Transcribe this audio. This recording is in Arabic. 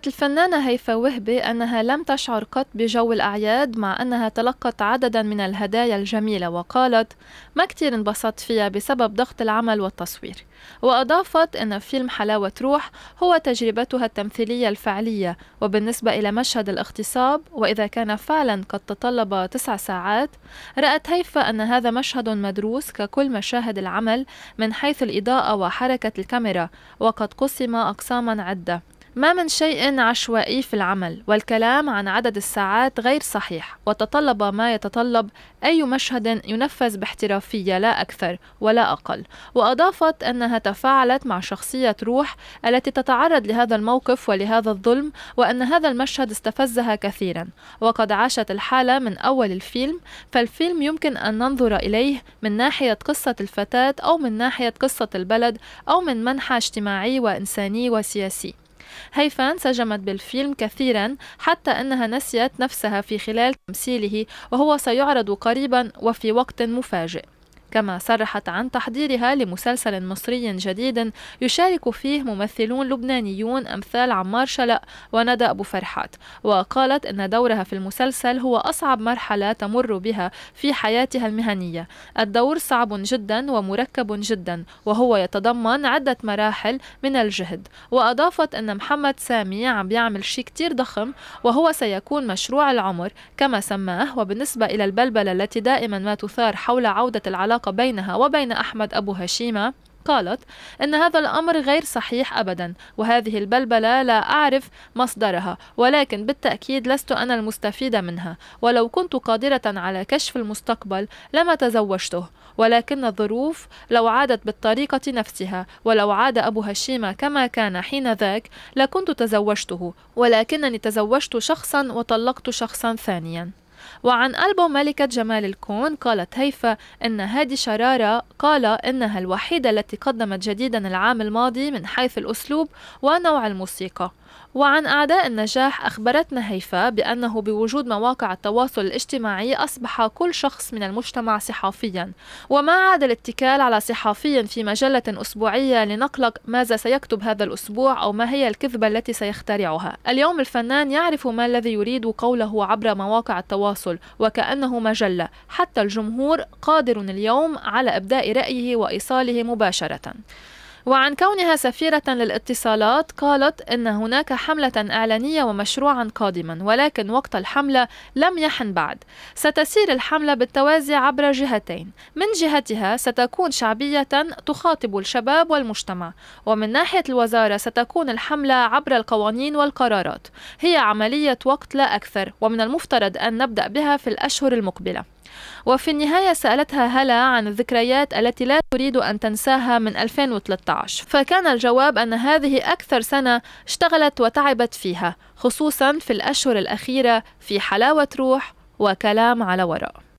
أعلنت الفنانة هيفا وهبي أنها لم تشعر قط بجو الأعياد مع أنها تلقت عددا من الهدايا الجميلة وقالت ما كتير انبسطت فيها بسبب ضغط العمل والتصوير وأضافت أن فيلم حلاوة روح هو تجربتها التمثيلية الفعلية وبالنسبة إلى مشهد الاغتصاب وإذا كان فعلا قد تطلب تسع ساعات رأت هيفا أن هذا مشهد مدروس ككل مشاهد العمل من حيث الإضاءة وحركة الكاميرا وقد قسم أقساما عدة ما من شيء عشوائي في العمل والكلام عن عدد الساعات غير صحيح وتطلب ما يتطلب أي مشهد ينفذ باحترافية لا أكثر ولا أقل وأضافت أنها تفاعلت مع شخصية روح التي تتعرض لهذا الموقف ولهذا الظلم وأن هذا المشهد استفزها كثيرا وقد عاشت الحالة من أول الفيلم فالفيلم يمكن أن ننظر إليه من ناحية قصة الفتاة أو من ناحية قصة البلد أو من منحى اجتماعي وإنساني وسياسي هيفان سجمت بالفيلم كثيرا حتى أنها نسيت نفسها في خلال تمثيله وهو سيعرض قريبا وفي وقت مفاجئ كما صرحت عن تحضيرها لمسلسل مصري جديد يشارك فيه ممثلون لبنانيون أمثال عمار شلق وندى أبو فرحات وقالت أن دورها في المسلسل هو أصعب مرحلة تمر بها في حياتها المهنية الدور صعب جدا ومركب جدا وهو يتضمن عدة مراحل من الجهد وأضافت أن محمد سامي عم بيعمل شيء كتير ضخم وهو سيكون مشروع العمر كما سماه وبالنسبة إلى البلبلة التي دائما ما تثار حول عودة العلاقة العلاقة بينها وبين أحمد أبو هشيمة قالت إن هذا الأمر غير صحيح أبدا وهذه البلبلة لا أعرف مصدرها ولكن بالتأكيد لست أنا المستفيدة منها ولو كنت قادرة على كشف المستقبل لما تزوجته ولكن الظروف لو عادت بالطريقة نفسها ولو عاد أبو هشيمة كما كان حين ذاك لكنت تزوجته ولكنني تزوجت شخصا وطلقت شخصا ثانيا وعن ألبوم ملكة جمال الكون قالت هيفا إن هادي شرارة قال إنها الوحيدة التي قدمت جديدا العام الماضي من حيث الأسلوب ونوع الموسيقى وعن أعداء النجاح أخبرتنا هيفا بأنه بوجود مواقع التواصل الاجتماعي أصبح كل شخص من المجتمع صحافيا وما عاد الاتكال على صحافي في مجلة أسبوعية لنقلق ماذا سيكتب هذا الأسبوع أو ما هي الكذبة التي سيخترعها اليوم الفنان يعرف ما الذي يريد قوله عبر مواقع التواصل التواصل وكأنه مجلة حتى الجمهور قادر اليوم على إبداء رأيه وإيصاله مباشرة وعن كونها سفيرة للاتصالات قالت إن هناك حملة إعلانية ومشروعا قادما ولكن وقت الحملة لم يحن بعد ستسير الحملة بالتوازي عبر جهتين من جهتها ستكون شعبية تخاطب الشباب والمجتمع ومن ناحية الوزارة ستكون الحملة عبر القوانين والقرارات هي عملية وقت لا أكثر ومن المفترض أن نبدأ بها في الأشهر المقبلة وفي النهاية سألتها هلا عن الذكريات التي لا تريد أن تنساها من 2013 فكان الجواب أن هذه أكثر سنة اشتغلت وتعبت فيها خصوصا في الأشهر الأخيرة في حلاوة روح وكلام على وراء